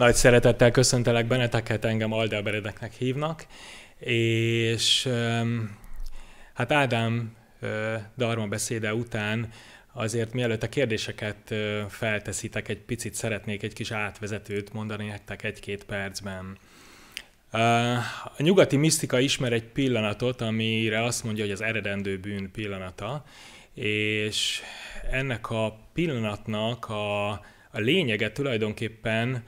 Nagy szeretettel köszöntelek benneteket, engem aldeberedeknek hívnak, és hát Ádám Darma beszéde után azért mielőtt a kérdéseket felteszitek, egy picit szeretnék egy kis átvezetőt mondani nektek egy-két percben. A nyugati misztika ismer egy pillanatot, amire azt mondja, hogy az eredendő bűn pillanata, és ennek a pillanatnak a, a lényege tulajdonképpen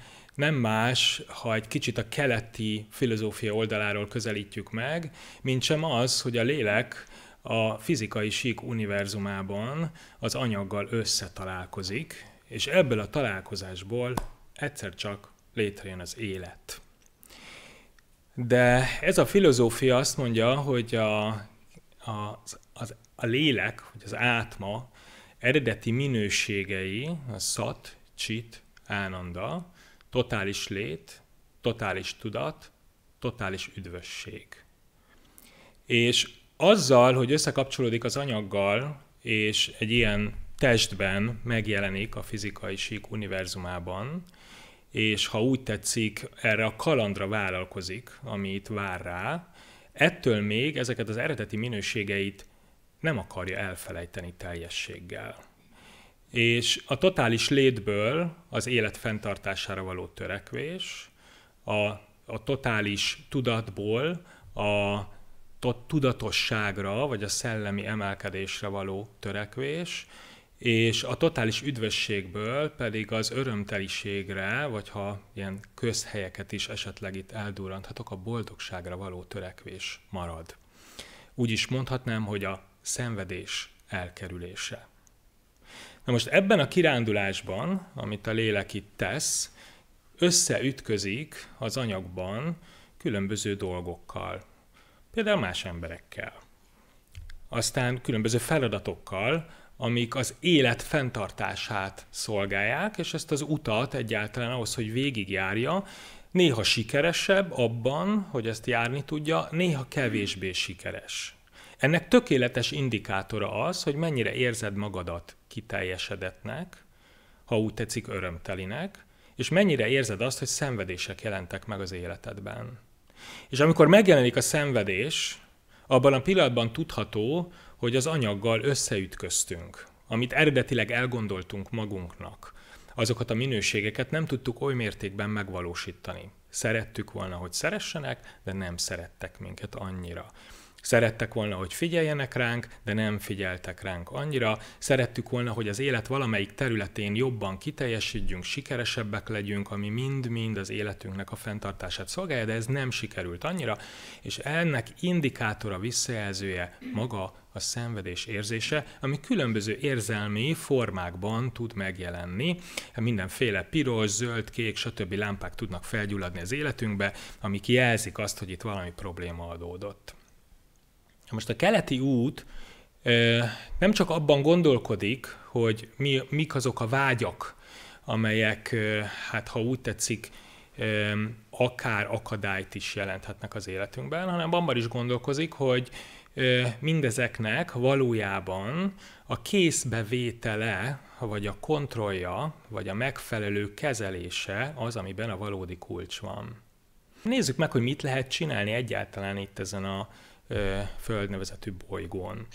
nem más, ha egy kicsit a keleti filozófia oldaláról közelítjük meg, mint sem az, hogy a lélek a fizikai sík univerzumában az anyaggal összetalálkozik, és ebből a találkozásból egyszer csak létrejön az élet. De ez a filozófia azt mondja, hogy a, a, a, a lélek, vagy az átma eredeti minőségei, a szat, csit, ánanda, totális lét, totális tudat, totális üdvösség. És azzal, hogy összekapcsolódik az anyaggal, és egy ilyen testben megjelenik a fizikai sík univerzumában, és ha úgy tetszik, erre a kalandra vállalkozik, ami itt vár rá, ettől még ezeket az eredeti minőségeit nem akarja elfelejteni teljességgel. És a totális létből az élet fenntartására való törekvés, a, a totális tudatból a tudatosságra, vagy a szellemi emelkedésre való törekvés, és a totális üdvösségből pedig az örömteliségre, vagy ha ilyen közhelyeket is esetleg itt eldurranthatok, a boldogságra való törekvés marad. Úgy is mondhatnám, hogy a szenvedés elkerülése. Na most ebben a kirándulásban, amit a lélek itt tesz, összeütközik az anyagban különböző dolgokkal, például más emberekkel. Aztán különböző feladatokkal, amik az élet fenntartását szolgálják, és ezt az utat egyáltalán ahhoz, hogy végigjárja, néha sikeresebb abban, hogy ezt járni tudja, néha kevésbé sikeres. Ennek tökéletes indikátora az, hogy mennyire érzed magadat kiteljesedetnek, ha úgy tetszik örömtelinek, és mennyire érzed azt, hogy szenvedések jelentek meg az életedben. És amikor megjelenik a szenvedés, abban a pillanatban tudható, hogy az anyaggal összeütköztünk, amit eredetileg elgondoltunk magunknak. Azokat a minőségeket nem tudtuk oly mértékben megvalósítani. Szerettük volna, hogy szeressenek, de nem szerettek minket annyira. Szerettek volna, hogy figyeljenek ránk, de nem figyeltek ránk annyira. Szerettük volna, hogy az élet valamelyik területén jobban kiteljesítjünk, sikeresebbek legyünk, ami mind-mind az életünknek a fenntartását szolgálja, de ez nem sikerült annyira, és ennek indikátora, visszajelzője maga a szenvedés érzése, ami különböző érzelmi formákban tud megjelenni. Mindenféle piros, zöld, kék, stb. lámpák tudnak felgyulladni az életünkbe, amik jelzik azt, hogy itt valami probléma adódott. Most a keleti út nem csak abban gondolkodik, hogy mi, mik azok a vágyak, amelyek, hát ha úgy tetszik, akár akadályt is jelenthetnek az életünkben, hanem abban is gondolkozik, hogy mindezeknek valójában a készbevétele, vagy a kontrollja, vagy a megfelelő kezelése az, amiben a valódi kulcs van. Nézzük meg, hogy mit lehet csinálni egyáltalán itt ezen a földnevezetű bolygón.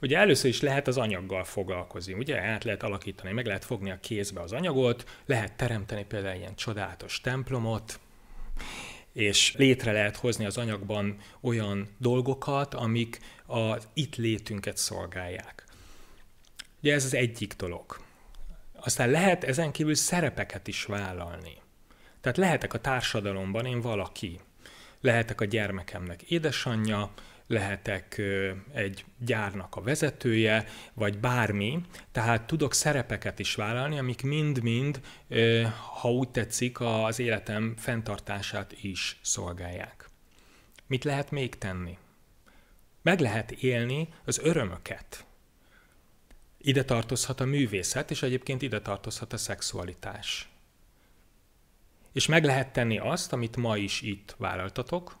Ugye először is lehet az anyaggal foglalkozni, ugye át lehet alakítani, meg lehet fogni a kézbe az anyagot, lehet teremteni például ilyen csodálatos templomot, és létre lehet hozni az anyagban olyan dolgokat, amik az itt létünket szolgálják. Ugye ez az egyik dolog. Aztán lehet ezen kívül szerepeket is vállalni. Tehát lehetek a társadalomban én valaki. Lehetek a gyermekemnek édesanyja, lehetek egy gyárnak a vezetője, vagy bármi, tehát tudok szerepeket is vállalni, amik mind-mind, ha úgy tetszik, az életem fenntartását is szolgálják. Mit lehet még tenni? Meg lehet élni az örömöket. Ide tartozhat a művészet, és egyébként ide tartozhat a szexualitás. És meg lehet tenni azt, amit ma is itt vállaltatok,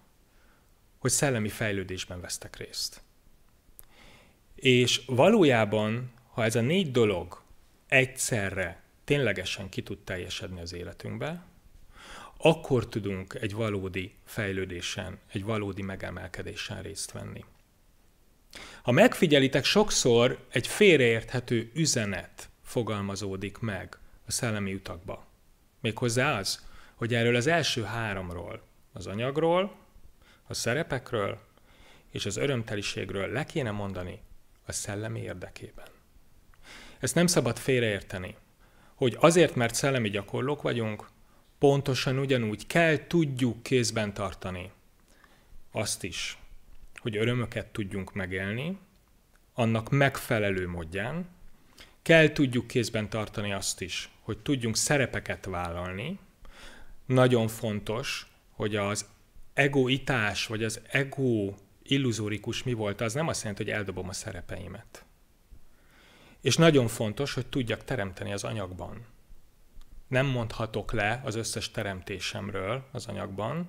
hogy szellemi fejlődésben vesztek részt. És valójában, ha ez a négy dolog egyszerre ténylegesen ki tud teljesedni az életünkbe, akkor tudunk egy valódi fejlődésen, egy valódi megemelkedésen részt venni. Ha megfigyelitek, sokszor egy félreérthető üzenet fogalmazódik meg a szellemi utakba. Méghozzá az, hogy erről az első háromról, az anyagról, a szerepekről és az örömteliségről le kéne mondani a szellemi érdekében. Ezt nem szabad félreérteni, hogy azért, mert szellemi gyakorlók vagyunk, pontosan ugyanúgy kell tudjuk kézben tartani azt is, hogy örömöket tudjunk megélni, annak megfelelő módján, kell tudjuk kézben tartani azt is, hogy tudjunk szerepeket vállalni. Nagyon fontos, hogy az egoitás, vagy az ego illuzórikus mi volt, az nem azt jelenti, hogy eldobom a szerepeimet. És nagyon fontos, hogy tudjak teremteni az anyagban. Nem mondhatok le az összes teremtésemről az anyagban,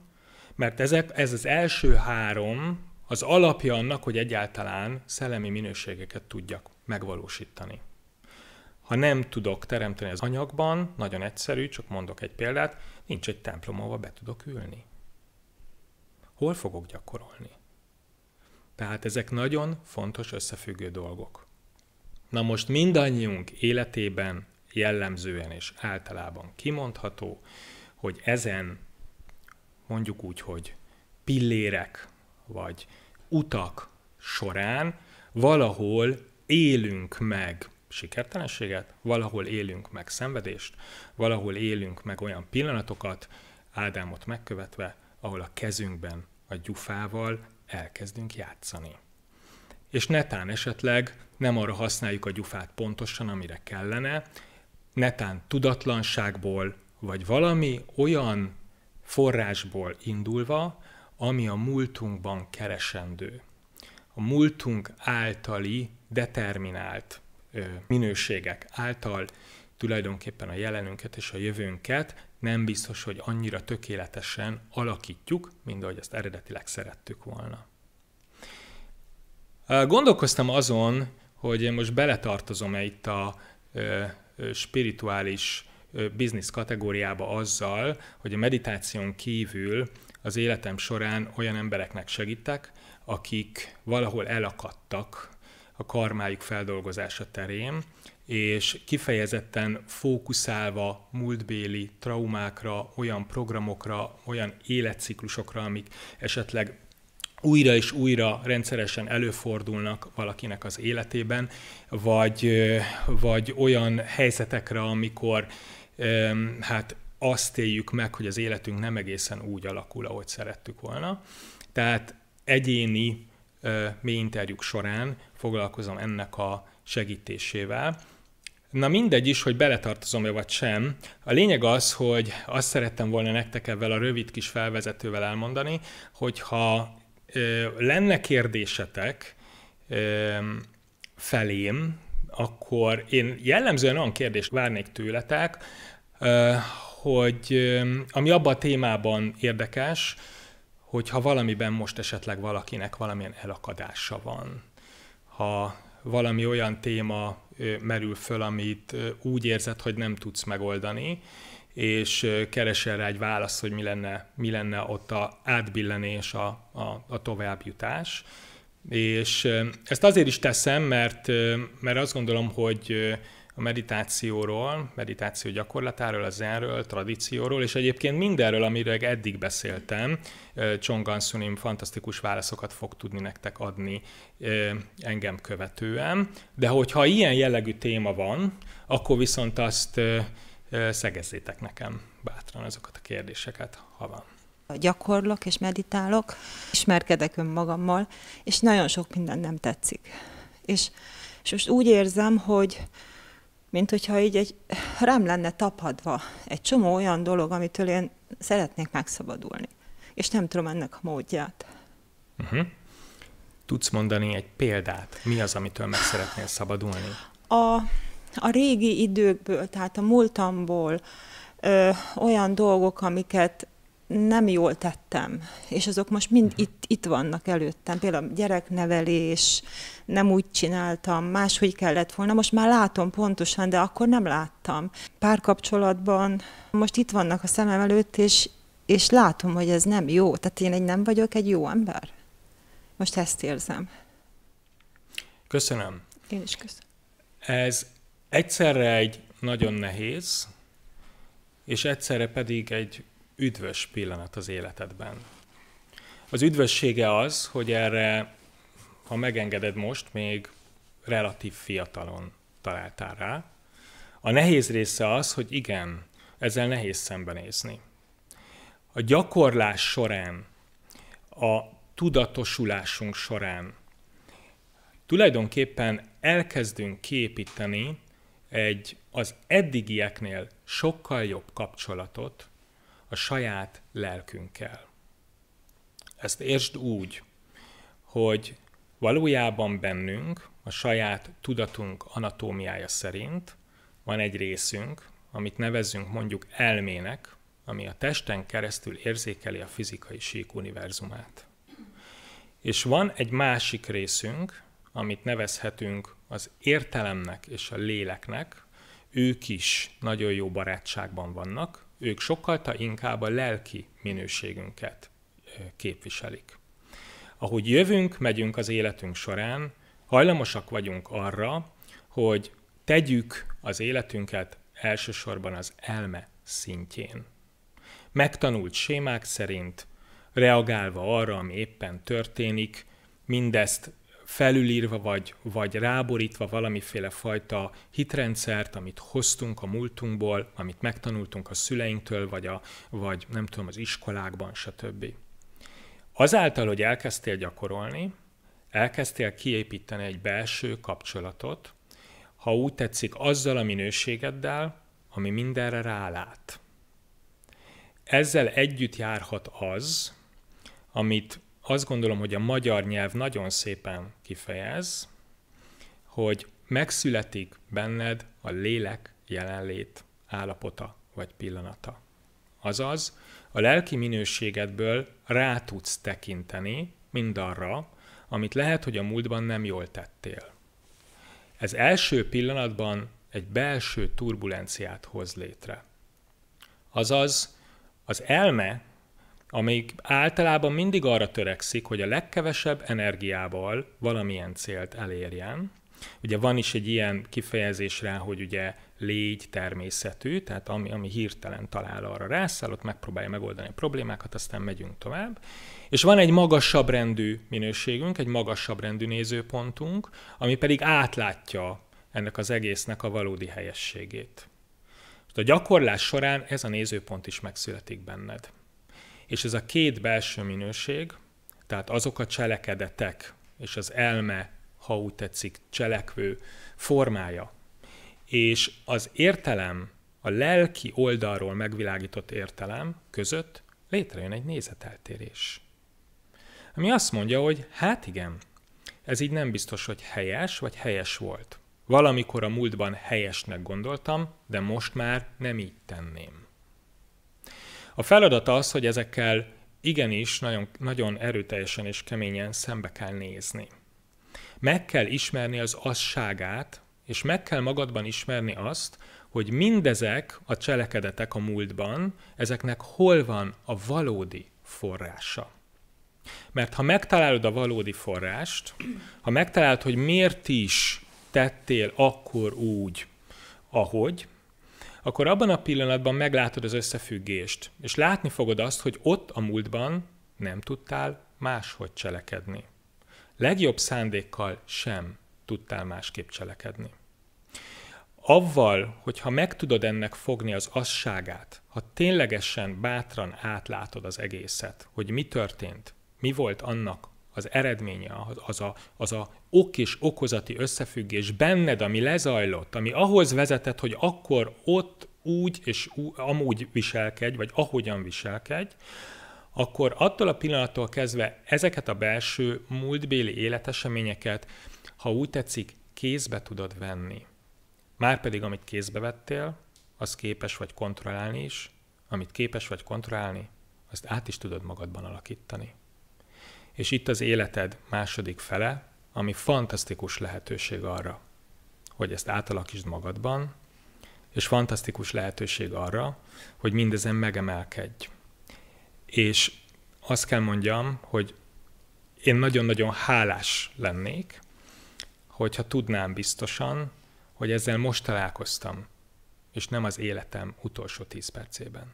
mert ezek, ez az első három az alapja annak, hogy egyáltalán szellemi minőségeket tudjak megvalósítani. Ha nem tudok teremteni az anyagban, nagyon egyszerű, csak mondok egy példát, nincs egy templom, ahova be tudok ülni hol fogok gyakorolni. Tehát ezek nagyon fontos összefüggő dolgok. Na most mindannyiunk életében jellemzően és általában kimondható, hogy ezen mondjuk úgy, hogy pillérek vagy utak során valahol élünk meg sikertelenséget, valahol élünk meg szenvedést, valahol élünk meg olyan pillanatokat, Ádámot megkövetve, ahol a kezünkben a gyufával elkezdünk játszani. És netán esetleg nem arra használjuk a gyufát pontosan, amire kellene, netán tudatlanságból, vagy valami olyan forrásból indulva, ami a múltunkban keresendő. A múltunk általi determinált ö, minőségek által tulajdonképpen a jelenünket és a jövőnket nem biztos, hogy annyira tökéletesen alakítjuk, mint ahogy ezt eredetileg szerettük volna. Gondolkoztam azon, hogy én most beletartozom-e itt a spirituális biznisz kategóriába azzal, hogy a meditáción kívül az életem során olyan embereknek segítek, akik valahol elakadtak a karmájuk feldolgozása terén, és kifejezetten fókuszálva múltbéli traumákra, olyan programokra, olyan életciklusokra, amik esetleg újra és újra rendszeresen előfordulnak valakinek az életében, vagy, vagy olyan helyzetekre, amikor hát azt éljük meg, hogy az életünk nem egészen úgy alakul, ahogy szerettük volna. Tehát egyéni mi interjúk során foglalkozom ennek a segítésével. Na mindegy is, hogy beletartozom-e vagy sem. A lényeg az, hogy azt szerettem volna nektek ebben a rövid kis felvezetővel elmondani, hogyha ö, lenne kérdésetek ö, felém, akkor én jellemzően olyan kérdést várnék tőletek, ö, hogy ö, ami abban a témában érdekes, hogyha valamiben most esetleg valakinek valamilyen elakadása van, ha valami olyan téma merül föl, amit úgy érzed, hogy nem tudsz megoldani, és keresel rá egy választ, hogy mi lenne, mi lenne ott a átbillenés, a, a, a továbbjutás. És ezt azért is teszem, mert, mert azt gondolom, hogy a meditációról, meditáció gyakorlatáról, az erről, tradícióról, és egyébként mindenről, amiről eddig beszéltem, Csongan Sunim fantasztikus válaszokat fog tudni nektek adni engem követően. De hogyha ilyen jellegű téma van, akkor viszont azt szegezzétek nekem bátran azokat a kérdéseket, ha van gyakorlok és meditálok, ismerkedek önmagammal, és nagyon sok minden nem tetszik. És, és most úgy érzem, hogy mint hogyha így egy, rám lenne tapadva egy csomó olyan dolog, amitől én szeretnék megszabadulni. És nem tudom ennek a módját. Uh-huh. Tudsz mondani egy példát? Mi az, amitől meg szeretnél szabadulni? A, a régi időkből, tehát a múltamból ö, olyan dolgok, amiket nem jól tettem, és azok most mind mhm. itt, itt vannak előttem. Például gyereknevelés, nem úgy csináltam, máshogy kellett volna. Most már látom pontosan, de akkor nem láttam. Párkapcsolatban most itt vannak a szemem előtt, és, és látom, hogy ez nem jó. Tehát én egy nem vagyok egy jó ember. Most ezt érzem. Köszönöm. Én is köszönöm. Ez egyszerre egy nagyon nehéz, és egyszerre pedig egy üdvös pillanat az életedben. Az üdvössége az, hogy erre, ha megengeded most, még relatív fiatalon találtál rá. A nehéz része az, hogy igen, ezzel nehéz szembenézni. A gyakorlás során, a tudatosulásunk során tulajdonképpen elkezdünk képíteni egy az eddigieknél sokkal jobb kapcsolatot a saját lelkünkkel. Ezt értsd úgy, hogy valójában bennünk, a saját tudatunk anatómiája szerint van egy részünk, amit nevezzünk mondjuk elmének, ami a testen keresztül érzékeli a fizikai sík univerzumát. És van egy másik részünk, amit nevezhetünk az értelemnek és a léleknek, ők is nagyon jó barátságban vannak, ők sokkal inkább a lelki minőségünket képviselik. Ahogy jövünk, megyünk az életünk során, hajlamosak vagyunk arra, hogy tegyük az életünket elsősorban az elme szintjén. Megtanult sémák szerint, reagálva arra, ami éppen történik, mindezt felülírva vagy, vagy ráborítva valamiféle fajta hitrendszert, amit hoztunk a múltunkból, amit megtanultunk a szüleinktől, vagy, a, vagy nem tudom, az iskolákban, stb. Azáltal, hogy elkezdtél gyakorolni, elkezdtél kiépíteni egy belső kapcsolatot, ha úgy tetszik, azzal a minőségeddel, ami mindenre rálát. Ezzel együtt járhat az, amit azt gondolom, hogy a magyar nyelv nagyon szépen kifejez, hogy megszületik benned a lélek jelenlét állapota vagy pillanata. Azaz, a lelki minőségedből rá tudsz tekinteni mindarra, amit lehet, hogy a múltban nem jól tettél. Ez első pillanatban egy belső turbulenciát hoz létre. Azaz, az elme amelyik általában mindig arra törekszik, hogy a legkevesebb energiával valamilyen célt elérjen. Ugye van is egy ilyen kifejezés rá, hogy ugye légy természetű, tehát ami, ami hirtelen talál arra rászáll, ott megpróbálja megoldani a problémákat, aztán megyünk tovább. És van egy magasabb rendű minőségünk, egy magasabb rendű nézőpontunk, ami pedig átlátja ennek az egésznek a valódi helyességét. A gyakorlás során ez a nézőpont is megszületik benned. És ez a két belső minőség, tehát azok a cselekedetek és az elme, ha úgy tetszik, cselekvő formája, és az értelem, a lelki oldalról megvilágított értelem között létrejön egy nézeteltérés. Ami azt mondja, hogy hát igen, ez így nem biztos, hogy helyes vagy helyes volt. Valamikor a múltban helyesnek gondoltam, de most már nem így tenném. A feladat az, hogy ezekkel igenis nagyon, nagyon erőteljesen és keményen szembe kell nézni. Meg kell ismerni az asságát, és meg kell magadban ismerni azt, hogy mindezek a cselekedetek a múltban, ezeknek hol van a valódi forrása. Mert ha megtalálod a valódi forrást, ha megtalálod, hogy miért is tettél akkor úgy, ahogy, akkor abban a pillanatban meglátod az összefüggést, és látni fogod azt, hogy ott a múltban nem tudtál máshogy cselekedni. Legjobb szándékkal sem tudtál másképp cselekedni. Avval, hogyha meg tudod ennek fogni az asságát, ha ténylegesen bátran átlátod az egészet, hogy mi történt, mi volt annak az eredménye, az a, az a ok és okozati összefüggés benned, ami lezajlott, ami ahhoz vezetett, hogy akkor ott úgy és amúgy viselkedj, vagy ahogyan viselkedj, akkor attól a pillanattól kezdve ezeket a belső múltbéli életeseményeket, ha úgy tetszik, kézbe tudod venni. Márpedig, amit kézbe vettél, az képes vagy kontrollálni is, amit képes vagy kontrollálni, azt át is tudod magadban alakítani. És itt az életed második fele, ami fantasztikus lehetőség arra, hogy ezt átalakítsd magadban, és fantasztikus lehetőség arra, hogy mindezen megemelkedj. És azt kell mondjam, hogy én nagyon-nagyon hálás lennék, hogyha tudnám biztosan, hogy ezzel most találkoztam, és nem az életem utolsó tíz percében.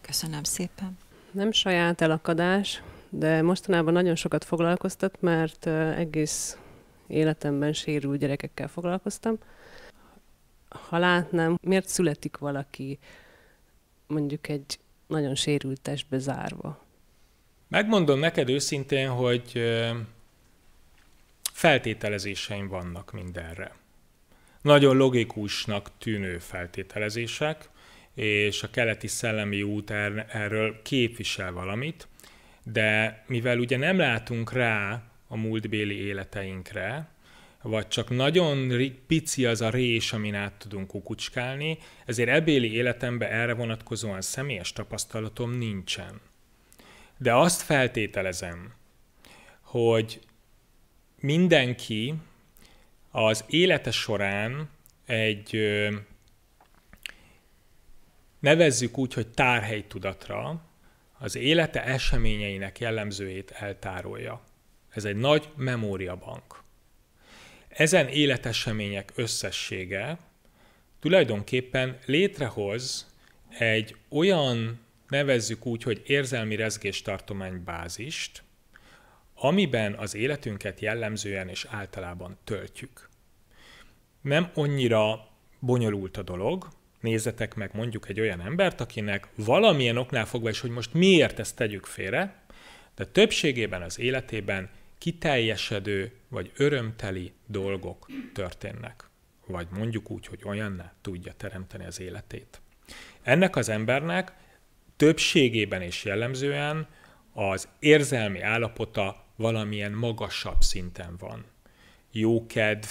Köszönöm szépen nem saját elakadás, de mostanában nagyon sokat foglalkoztat, mert egész életemben sérült gyerekekkel foglalkoztam. Ha látnám, miért születik valaki mondjuk egy nagyon sérült testbe zárva? Megmondom neked őszintén, hogy feltételezéseim vannak mindenre. Nagyon logikusnak tűnő feltételezések, és a keleti szellemi út er-, erről képvisel valamit, de mivel ugye nem látunk rá a múltbéli életeinkre, vagy csak nagyon pici az a rés, amin át tudunk kukucskálni, ezért ebéli életemben erre vonatkozóan személyes tapasztalatom nincsen. De azt feltételezem, hogy mindenki az élete során egy nevezzük úgy, hogy tárhely tudatra, az élete eseményeinek jellemzőjét eltárolja. Ez egy nagy memóriabank. Ezen életesemények összessége tulajdonképpen létrehoz egy olyan, nevezzük úgy, hogy érzelmi bázist, amiben az életünket jellemzően és általában töltjük. Nem annyira bonyolult a dolog, nézzetek meg mondjuk egy olyan embert, akinek valamilyen oknál fogva is, hogy most miért ezt tegyük félre, de többségében az életében kiteljesedő vagy örömteli dolgok történnek. Vagy mondjuk úgy, hogy olyanná tudja teremteni az életét. Ennek az embernek többségében és jellemzően az érzelmi állapota valamilyen magasabb szinten van. Jókedv,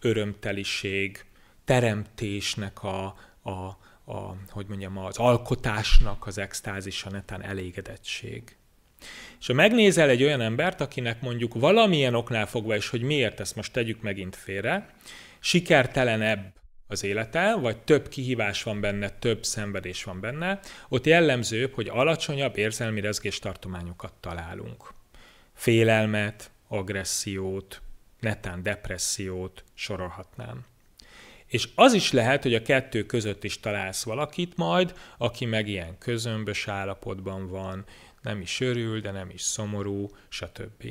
örömteliség, teremtésnek a, a, a, hogy mondjam, az alkotásnak az extázisa, netán elégedettség. És ha megnézel egy olyan embert, akinek mondjuk valamilyen oknál fogva és hogy miért ezt most tegyük megint félre, sikertelenebb az élete, vagy több kihívás van benne, több szenvedés van benne, ott jellemzőbb, hogy alacsonyabb érzelmi rezgéstartományokat találunk. Félelmet, agressziót, netán depressziót sorolhatnám. És az is lehet, hogy a kettő között is találsz valakit majd, aki meg ilyen közömbös állapotban van, nem is örül, de nem is szomorú, stb.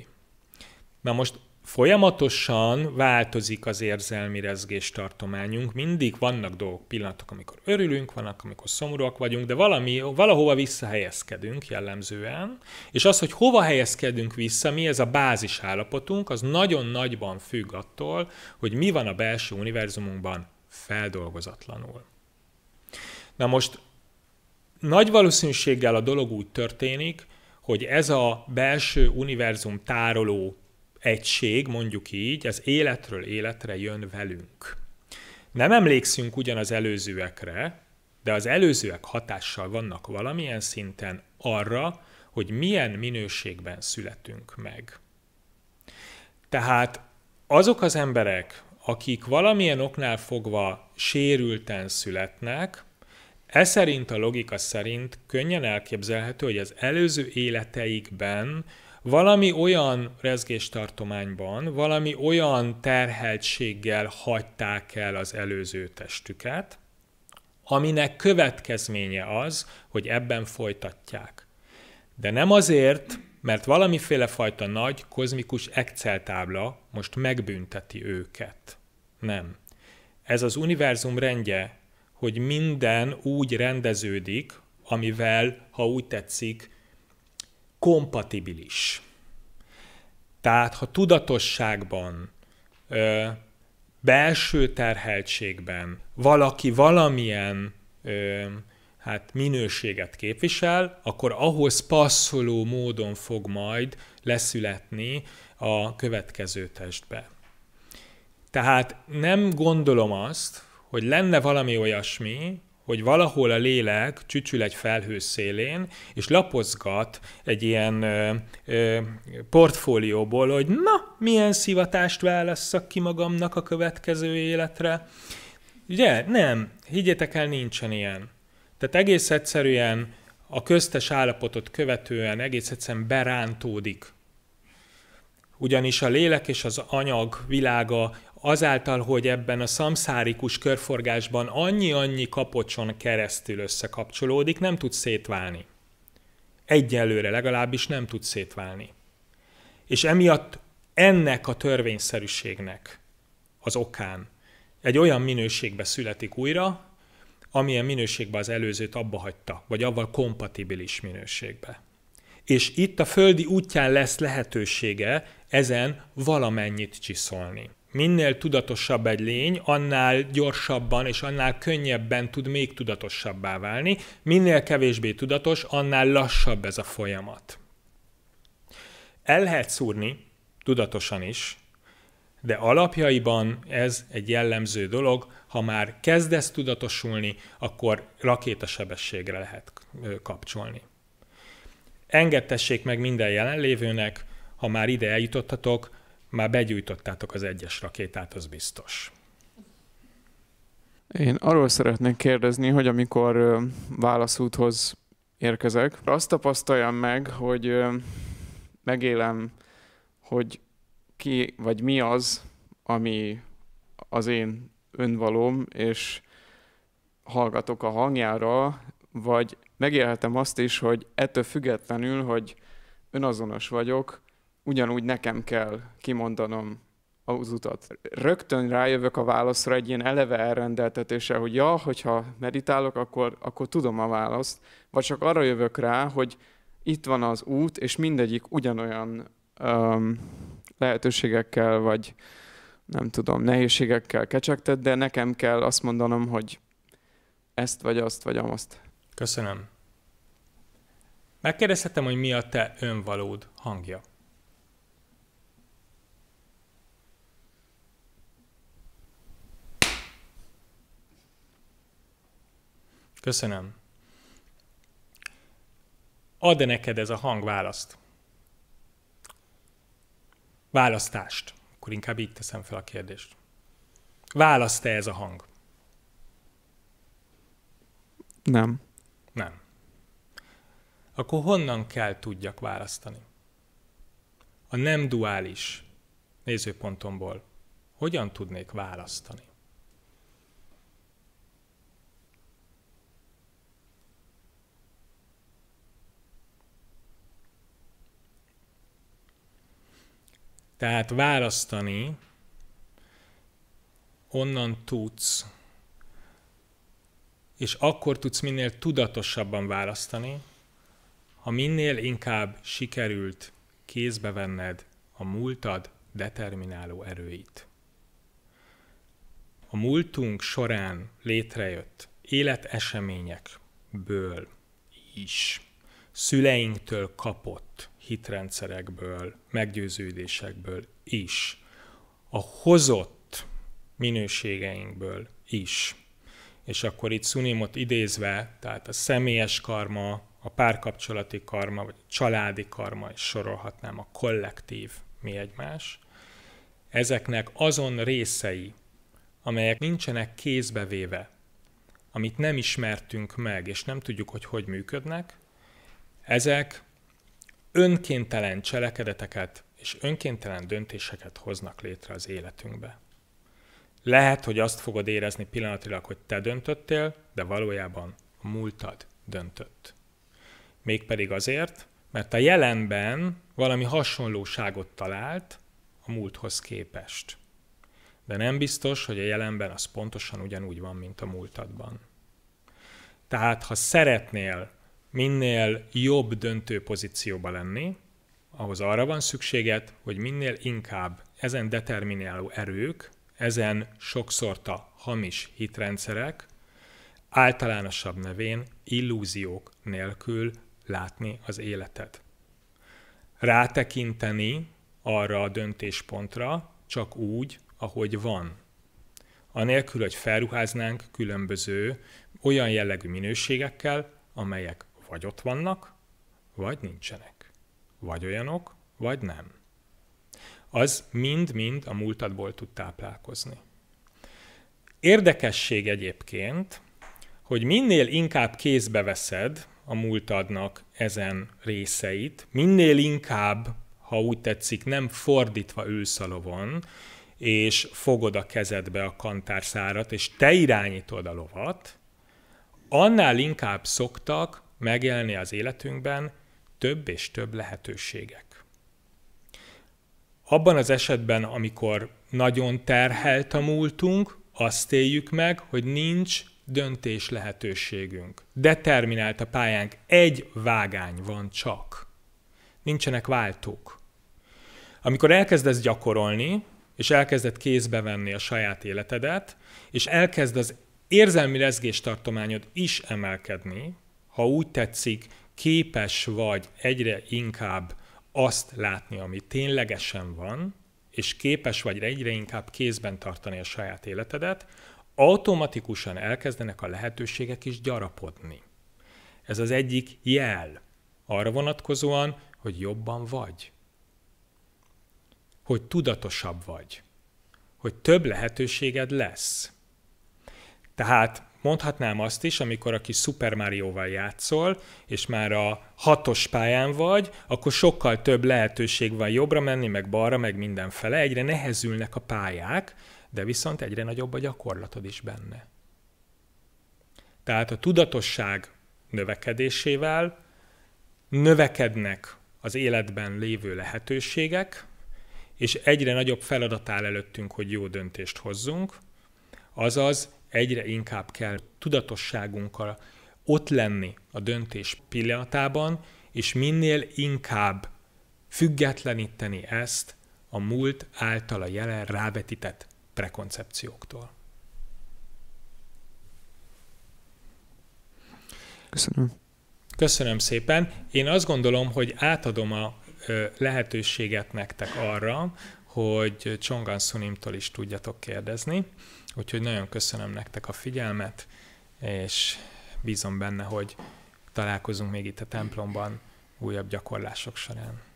Na most folyamatosan változik az érzelmi rezgés tartományunk, mindig vannak dolgok, pillanatok, amikor örülünk, vannak, amikor szomorúak vagyunk, de valami, valahova visszahelyezkedünk jellemzően, és az, hogy hova helyezkedünk vissza, mi ez a bázis állapotunk, az nagyon nagyban függ attól, hogy mi van a belső univerzumunkban feldolgozatlanul. Na most nagy valószínűséggel a dolog úgy történik, hogy ez a belső univerzum tároló egység, mondjuk így, ez életről életre jön velünk. Nem emlékszünk ugyan az előzőekre, de az előzőek hatással vannak valamilyen szinten arra, hogy milyen minőségben születünk meg. Tehát azok az emberek, akik valamilyen oknál fogva sérülten születnek, e szerint a logika szerint könnyen elképzelhető, hogy az előző életeikben valami olyan rezgéstartományban, valami olyan terheltséggel hagyták el az előző testüket, aminek következménye az, hogy ebben folytatják. De nem azért, mert valamiféle fajta nagy, kozmikus Excel tábla most megbünteti őket. Nem. Ez az univerzum rendje, hogy minden úgy rendeződik, amivel, ha úgy tetszik, kompatibilis. Tehát, ha tudatosságban, ö, belső terheltségben valaki valamilyen ö, hát minőséget képvisel, akkor ahhoz passzoló módon fog majd leszületni a következő testbe. Tehát nem gondolom azt, hogy lenne valami olyasmi, hogy valahol a lélek csücsül egy felhő szélén, és lapozgat egy ilyen ö, ö, portfólióból, hogy na, milyen szivatást válasszak ki magamnak a következő életre. Ugye? Nem. Higgyetek el, nincsen ilyen. Tehát egész egyszerűen a köztes állapotot követően egész egyszerűen berántódik. Ugyanis a lélek és az anyag világa azáltal, hogy ebben a szamszárikus körforgásban annyi-annyi kapocson keresztül összekapcsolódik, nem tud szétválni. Egyelőre legalábbis nem tud szétválni. És emiatt ennek a törvényszerűségnek az okán egy olyan minőségbe születik újra, amilyen minőségben az előzőt abba hagyta, vagy avval kompatibilis minőségbe. És itt a földi útján lesz lehetősége ezen valamennyit csiszolni. Minél tudatosabb egy lény, annál gyorsabban és annál könnyebben tud még tudatosabbá válni, minél kevésbé tudatos, annál lassabb ez a folyamat. El lehet szúrni, tudatosan is, de alapjaiban ez egy jellemző dolog, ha már kezdesz tudatosulni, akkor rakétasebességre lehet kapcsolni. Engedtessék meg minden jelenlévőnek, ha már ide eljutottatok, már begyújtottátok az egyes rakétát, az biztos. Én arról szeretnék kérdezni, hogy amikor válaszúthoz érkezek, azt tapasztaljam meg, hogy megélem, hogy ki, vagy mi az, ami az én önvalóm, és hallgatok a hangjára, vagy megélhetem azt is, hogy ettől függetlenül, hogy önazonos vagyok, ugyanúgy nekem kell kimondanom az utat. Rögtön rájövök a válaszra egy ilyen eleve elrendeltetése, hogy ja, hogyha meditálok, akkor, akkor tudom a választ, vagy csak arra jövök rá, hogy itt van az út, és mindegyik ugyanolyan um, lehetőségekkel, vagy nem tudom, nehézségekkel kecsegted, de nekem kell azt mondanom, hogy ezt vagy azt vagy amazt. Köszönöm. Megkérdezhetem, hogy mi a te önvalód hangja? Köszönöm. Ad-e neked ez a hang választ? választást, akkor inkább így teszem fel a kérdést. Választ-e ez a hang? Nem. Nem. Akkor honnan kell tudjak választani? A nem duális nézőpontomból hogyan tudnék választani? Tehát választani onnan tudsz, és akkor tudsz minél tudatosabban választani, ha minél inkább sikerült kézbe venned a múltad determináló erőit. A múltunk során létrejött életeseményekből is szüleinktől kapott hitrendszerekből, meggyőződésekből is, a hozott minőségeinkből is. És akkor itt Szunimot idézve, tehát a személyes karma, a párkapcsolati karma, vagy a családi karma, és sorolhatnám a kollektív mi egymás, ezeknek azon részei, amelyek nincsenek kézbevéve, amit nem ismertünk meg, és nem tudjuk, hogy hogy működnek, ezek önkéntelen cselekedeteket és önkéntelen döntéseket hoznak létre az életünkbe. Lehet, hogy azt fogod érezni pillanatilag, hogy te döntöttél, de valójában a múltad döntött. Mégpedig azért, mert a jelenben valami hasonlóságot talált a múlthoz képest. De nem biztos, hogy a jelenben az pontosan ugyanúgy van, mint a múltadban. Tehát, ha szeretnél minél jobb döntő pozícióba lenni, ahhoz arra van szükséged, hogy minél inkább ezen determináló erők, ezen sokszorta hamis hitrendszerek általánosabb nevén illúziók nélkül látni az életet. Rátekinteni arra a döntéspontra csak úgy, ahogy van. Anélkül, hogy felruháznánk különböző olyan jellegű minőségekkel, amelyek vagy ott vannak, vagy nincsenek. Vagy olyanok, vagy nem. Az mind-mind a múltadból tud táplálkozni. Érdekesség egyébként, hogy minél inkább kézbe veszed a múltadnak ezen részeit, minél inkább, ha úgy tetszik, nem fordítva ülsz a lovon, és fogod a kezedbe a kantárszárat, és te irányítod a lovat, annál inkább szoktak megjelenni az életünkben több és több lehetőségek. Abban az esetben, amikor nagyon terhelt a múltunk, azt éljük meg, hogy nincs döntés lehetőségünk. Determinált a pályánk, egy vágány van csak. Nincsenek váltók. Amikor elkezdesz gyakorolni, és elkezded kézbe venni a saját életedet, és elkezd az érzelmi rezgéstartományod is emelkedni, ha úgy tetszik, képes vagy egyre inkább azt látni, ami ténylegesen van, és képes vagy egyre inkább kézben tartani a saját életedet, automatikusan elkezdenek a lehetőségek is gyarapodni. Ez az egyik jel arra vonatkozóan, hogy jobban vagy, hogy tudatosabb vagy, hogy több lehetőséged lesz. Tehát Mondhatnám azt is, amikor aki Super Mario-val játszol, és már a hatos pályán vagy, akkor sokkal több lehetőség van jobbra menni, meg balra, meg mindenfele. Egyre nehezülnek a pályák, de viszont egyre nagyobb a gyakorlatod is benne. Tehát a tudatosság növekedésével növekednek az életben lévő lehetőségek, és egyre nagyobb feladat áll előttünk, hogy jó döntést hozzunk, azaz egyre inkább kell tudatosságunkkal ott lenni a döntés pillanatában, és minél inkább függetleníteni ezt a múlt által a jelen rávetített prekoncepcióktól. Köszönöm. Köszönöm szépen. Én azt gondolom, hogy átadom a lehetőséget nektek arra, hogy Csongan Sunimtól is tudjatok kérdezni. Úgyhogy nagyon köszönöm nektek a figyelmet, és bízom benne, hogy találkozunk még itt a templomban újabb gyakorlások során.